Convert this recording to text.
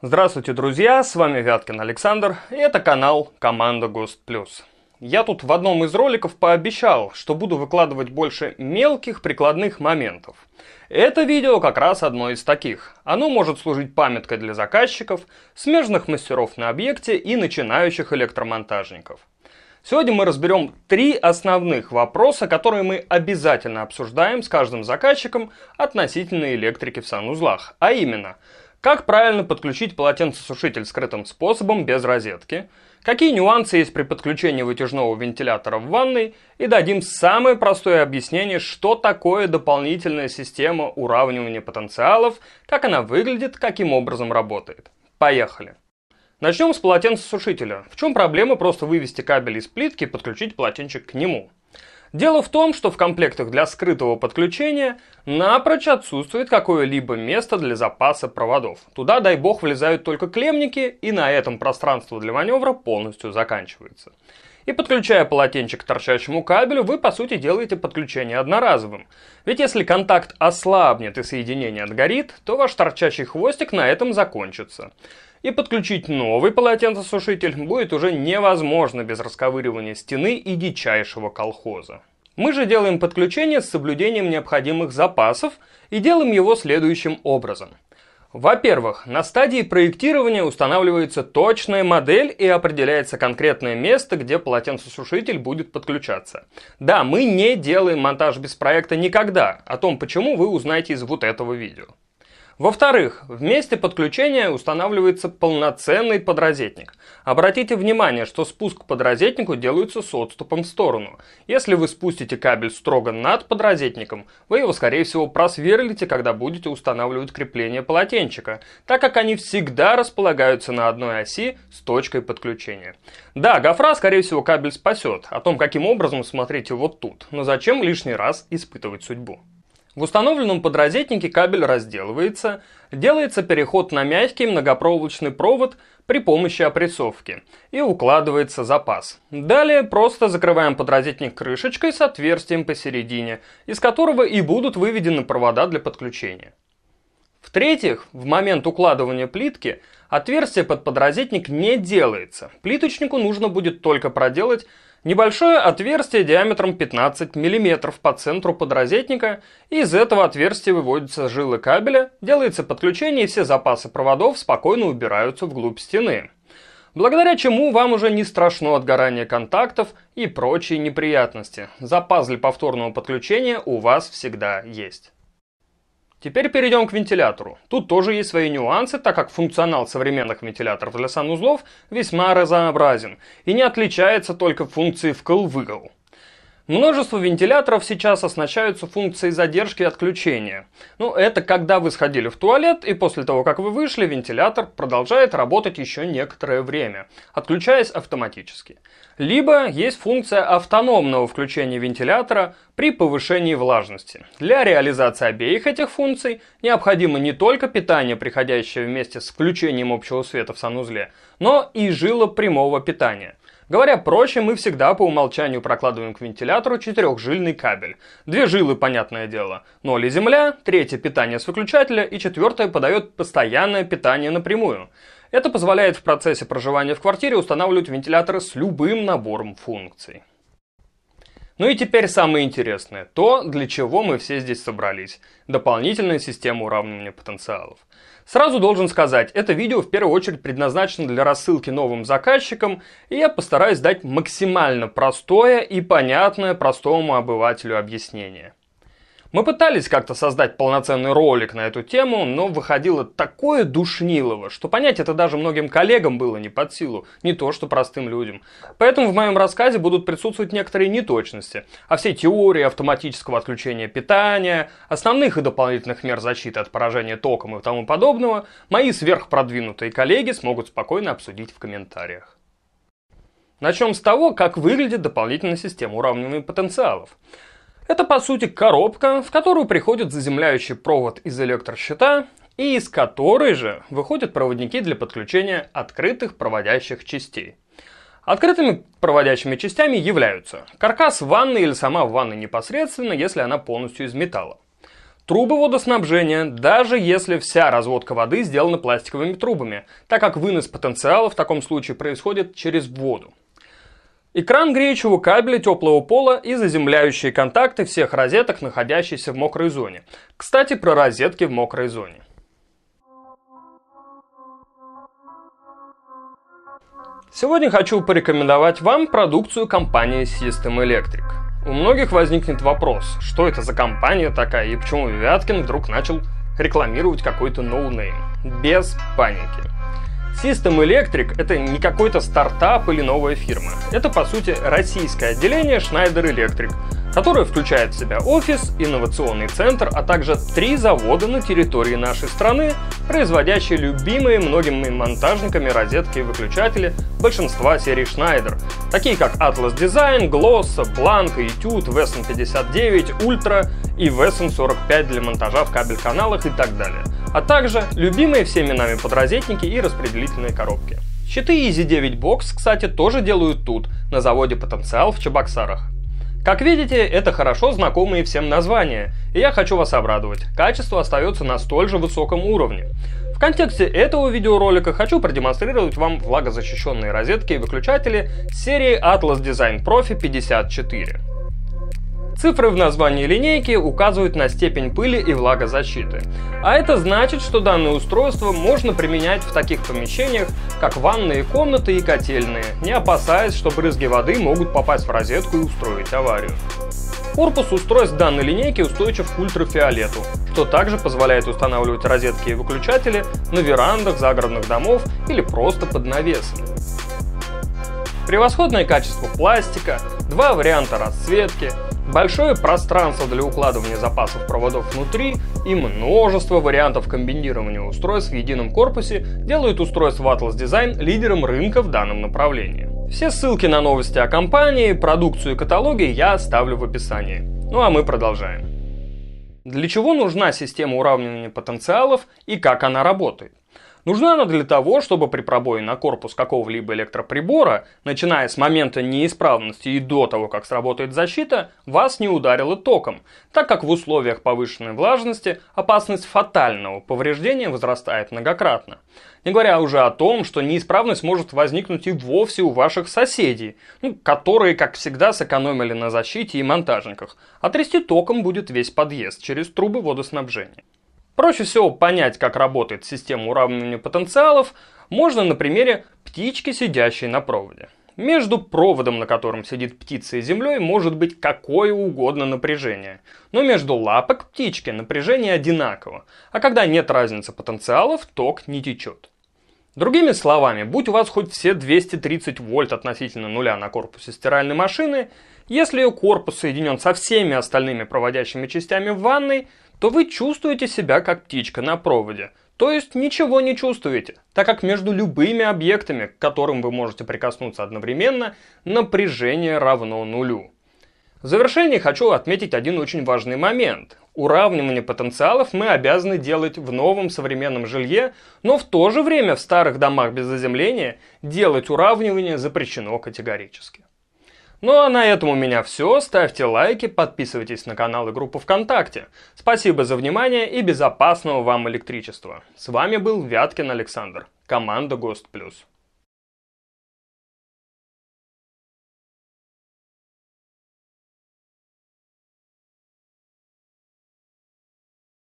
Здравствуйте, друзья, с вами Вяткин Александр, и это канал Команда Гост Плюс. Я тут в одном из роликов пообещал, что буду выкладывать больше мелких прикладных моментов. Это видео как раз одно из таких. Оно может служить памяткой для заказчиков, смежных мастеров на объекте и начинающих электромонтажников. Сегодня мы разберем три основных вопроса, которые мы обязательно обсуждаем с каждым заказчиком относительно электрики в санузлах. А именно – как правильно подключить полотенцесушитель скрытым способом без розетки? Какие нюансы есть при подключении вытяжного вентилятора в ванной? И дадим самое простое объяснение, что такое дополнительная система уравнивания потенциалов, как она выглядит, каким образом работает. Поехали! Начнем с полотенцесушителя. В чем проблема просто вывести кабель из плитки и подключить полотенчик к нему? Дело в том, что в комплектах для скрытого подключения напрочь отсутствует какое-либо место для запаса проводов. Туда, дай бог, влезают только клемники, и на этом пространство для маневра полностью заканчивается. И подключая полотенчик к торчащему кабелю, вы по сути делаете подключение одноразовым. Ведь если контакт ослабнет и соединение отгорит, то ваш торчащий хвостик на этом закончится и подключить новый полотенцесушитель будет уже невозможно без расковыривания стены и дичайшего колхоза. Мы же делаем подключение с соблюдением необходимых запасов и делаем его следующим образом. Во-первых, на стадии проектирования устанавливается точная модель и определяется конкретное место, где полотенцесушитель будет подключаться. Да, мы не делаем монтаж без проекта никогда. О том, почему, вы узнаете из вот этого видео. Во-вторых, в месте подключения устанавливается полноценный подрозетник. Обратите внимание, что спуск к подрозетнику делается с отступом в сторону. Если вы спустите кабель строго над подрозетником, вы его, скорее всего, просверлите, когда будете устанавливать крепление полотенчика, так как они всегда располагаются на одной оси с точкой подключения. Да, гофра, скорее всего, кабель спасет. О том, каким образом, смотрите вот тут. Но зачем лишний раз испытывать судьбу? В установленном подрозетнике кабель разделывается, делается переход на мягкий многопроволочный провод при помощи опрессовки и укладывается запас. Далее просто закрываем подрозетник крышечкой с отверстием посередине, из которого и будут выведены провода для подключения. В-третьих, в момент укладывания плитки отверстие под подрозетник не делается. Плиточнику нужно будет только проделать Небольшое отверстие диаметром 15 мм по центру подрозетника, и из этого отверстия выводятся жилы кабеля, делается подключение и все запасы проводов спокойно убираются вглубь стены. Благодаря чему вам уже не страшно отгорание контактов и прочие неприятности. Запас для повторного подключения у вас всегда есть. Теперь перейдем к вентилятору. Тут тоже есть свои нюансы, так как функционал современных вентиляторов для санузлов весьма разнообразен и не отличается только функцией вкл-выкл. Множество вентиляторов сейчас оснащаются функцией задержки отключения. Ну, это когда вы сходили в туалет, и после того, как вы вышли, вентилятор продолжает работать еще некоторое время, отключаясь автоматически. Либо есть функция автономного включения вентилятора при повышении влажности. Для реализации обеих этих функций необходимо не только питание, приходящее вместе с включением общего света в санузле, но и жила прямого питания. Говоря проще, мы всегда по умолчанию прокладываем к вентилятору четырехжильный кабель. Две жилы, понятное дело, ноль и земля, третье питание с выключателя и четвертое подает постоянное питание напрямую. Это позволяет в процессе проживания в квартире устанавливать вентиляторы с любым набором функций. Ну и теперь самое интересное, то, для чего мы все здесь собрались – дополнительная система уравнивания потенциалов. Сразу должен сказать, это видео в первую очередь предназначено для рассылки новым заказчикам, и я постараюсь дать максимально простое и понятное простому обывателю объяснение. Мы пытались как-то создать полноценный ролик на эту тему, но выходило такое душнилово, что понять это даже многим коллегам было не под силу, не то что простым людям. Поэтому в моем рассказе будут присутствовать некоторые неточности а все теории автоматического отключения питания, основных и дополнительных мер защиты от поражения током и тому подобного, мои сверхпродвинутые коллеги смогут спокойно обсудить в комментариях. Начнем с того, как выглядит дополнительная система уравнивания потенциалов. Это по сути коробка, в которую приходит заземляющий провод из электрощита, и из которой же выходят проводники для подключения открытых проводящих частей. Открытыми проводящими частями являются каркас ванны или сама ванна непосредственно, если она полностью из металла. Трубы водоснабжения, даже если вся разводка воды сделана пластиковыми трубами, так как вынос потенциала в таком случае происходит через воду. Экран греющего кабеля теплого пола и заземляющие контакты всех розеток, находящихся в мокрой зоне. Кстати, про розетки в мокрой зоне. Сегодня хочу порекомендовать вам продукцию компании System Electric. У многих возникнет вопрос, что это за компания такая и почему Вяткин вдруг начал рекламировать какой-то ноунейм. Без паники. System Electric — это не какой-то стартап или новая фирма. Это, по сути, российское отделение Schneider Electric — которая включает в себя офис, инновационный центр, а также три завода на территории нашей страны, производящие любимые многими монтажниками розетки и выключатели большинства серий Schneider, такие как Atlas Design, Gloss, Blank, Etude, Wesson 59, Ultra и Wesson 45 для монтажа в кабель-каналах и так далее, а также любимые всеми нами подрозетники и распределительные коробки. Щиты Easy 9 Box, кстати, тоже делают тут, на заводе Потенциал в Чебоксарах. Как видите, это хорошо знакомые всем названия, и я хочу вас обрадовать, качество остается на столь же высоком уровне. В контексте этого видеоролика хочу продемонстрировать вам влагозащищенные розетки и выключатели серии Atlas Design Profi 54. Цифры в названии линейки указывают на степень пыли и влагозащиты. А это значит, что данное устройство можно применять в таких помещениях, как ванные комнаты и котельные, не опасаясь, что брызги воды могут попасть в розетку и устроить аварию. Корпус устройств данной линейки устойчив к ультрафиолету, что также позволяет устанавливать розетки и выключатели на верандах загородных домов или просто под навесом. Превосходное качество пластика, два варианта расцветки, Большое пространство для укладывания запасов проводов внутри и множество вариантов комбинирования устройств в едином корпусе делают устройство Atlas Design лидером рынка в данном направлении. Все ссылки на новости о компании, продукцию и каталоги я оставлю в описании. Ну а мы продолжаем. Для чего нужна система уравнивания потенциалов и как она работает? Нужна она для того, чтобы при пробое на корпус какого-либо электроприбора, начиная с момента неисправности и до того, как сработает защита, вас не ударило током, так как в условиях повышенной влажности опасность фатального повреждения возрастает многократно. Не говоря уже о том, что неисправность может возникнуть и вовсе у ваших соседей, ну, которые, как всегда, сэкономили на защите и монтажниках, а трясти током будет весь подъезд через трубы водоснабжения. Проще всего понять, как работает система уравнивания потенциалов, можно на примере птички, сидящей на проводе. Между проводом, на котором сидит птица и землей, может быть какое угодно напряжение. Но между лапок птички напряжение одинаково, а когда нет разницы потенциалов, ток не течет. Другими словами, будь у вас хоть все 230 вольт относительно нуля на корпусе стиральной машины, если ее корпус соединен со всеми остальными проводящими частями в ванной, то вы чувствуете себя как птичка на проводе. То есть ничего не чувствуете, так как между любыми объектами, к которым вы можете прикоснуться одновременно, напряжение равно нулю. В завершении хочу отметить один очень важный момент. Уравнивание потенциалов мы обязаны делать в новом современном жилье, но в то же время в старых домах без заземления делать уравнивание запрещено категорически. Ну а на этом у меня все. Ставьте лайки, подписывайтесь на канал и группу ВКонтакте. Спасибо за внимание и безопасного вам электричества. С вами был Вяткин Александр, команда ГОСТ+.